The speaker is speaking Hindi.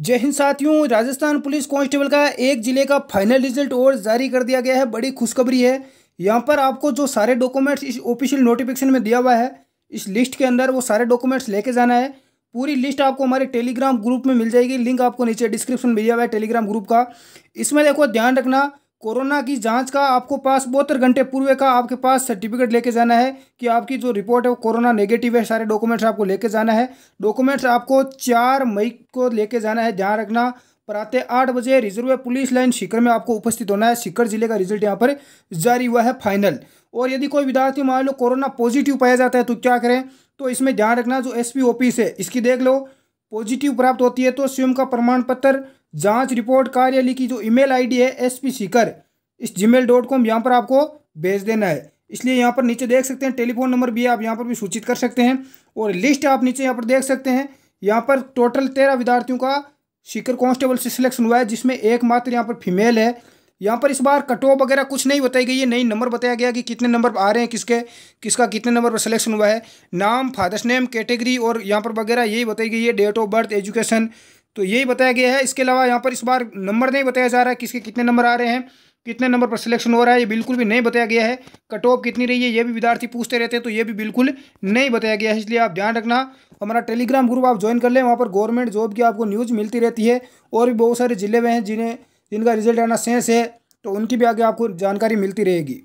जय हिंद साथियों राजस्थान पुलिस कांस्टेबल का एक जिले का फाइनल रिजल्ट और जारी कर दिया गया है बड़ी खुशखबरी है यहाँ पर आपको जो सारे डॉक्यूमेंट्स इस ऑफिशियल नोटिफिकेशन में दिया हुआ है इस लिस्ट के अंदर वो सारे डॉक्यूमेंट्स लेके जाना है पूरी लिस्ट आपको हमारे टेलीग्राम ग्रुप में मिल जाएगी लिंक आपको नीचे डिस्क्रिप्शन में दिया हुआ है टेलीग्राम ग्रुप का इसमें देखो ध्यान रखना कोरोना की जांच का आपको पास बहत्तर घंटे पूर्व का आपके पास सर्टिफिकेट लेके जाना है कि आपकी जो रिपोर्ट है वो कोरोना नेगेटिव है सारे डॉक्यूमेंट्स आपको लेके जाना है डॉक्यूमेंट्स आपको चार मई को लेके जाना है ध्यान रखना प्रातः आठ बजे रिजर्व पुलिस लाइन सीकर में आपको उपस्थित होना है सीकर जिले का रिजल्ट यहाँ पर जारी हुआ है फाइनल और यदि कोई विद्यार्थी मान लो कोरोना पॉजिटिव पाया जाता है तो क्या करें तो इसमें ध्यान रखना जो पी ऑफिस है इसकी देख लो पॉजिटिव प्राप्त होती है तो स्वयं का प्रमाण पत्र जांच रिपोर्ट कार्यालय की जो ईमेल आईडी है एस पी सीकर इस जी मेल डॉट कॉम यहाँ पर आपको भेज देना है इसलिए यहाँ पर नीचे देख सकते हैं टेलीफोन नंबर भी आप यहाँ पर भी सूचित कर सकते हैं और लिस्ट आप नीचे यहाँ पर देख सकते हैं यहाँ पर टोटल तेरह विद्यार्थियों का सीकर कॉन्स्टेबल से सिलेक्शन हुआ है जिसमें एकमात्र यहाँ पर फीमेल है यहाँ पर इस बार कट ऑफ वगैरह कुछ नहीं बताई गई है नई नंबर बताया गया कि कितने नंबर आ रहे हैं किसके किसका कितने नंबर पर सिलेक्शन हुआ है नाम फादर्स नेम कैटेगरी और यहाँ पर वगैरह यही बताई गई है डेट ऑफ बर्थ एजुकेशन तो यही बताया गया है इसके अलावा यहाँ पर इस बार नंबर नहीं बताया जा रहा है किसके कितने नंबर आ रहे हैं कितने नंबर पर सिलेक्शन हो रहा है ये बिल्कुल भी नहीं बताया गया है कट ऑफ कितनी रही है ये भी विद्यार्थी पूछते रहते हैं तो ये भी बिल्कुल नहीं बताया गया है इसलिए आप ध्यान रखना हमारा टेलीग्राम ग्रुप आप ज्वाइन कर लें वहाँ पर गवर्नमेंट जॉब की आपको न्यूज़ मिलती रहती है और भी बहुत सारे ज़िले हुए हैं जिन्हें इनका रिजल्ट आना शेष है तो उनकी भी आगे आपको जानकारी मिलती रहेगी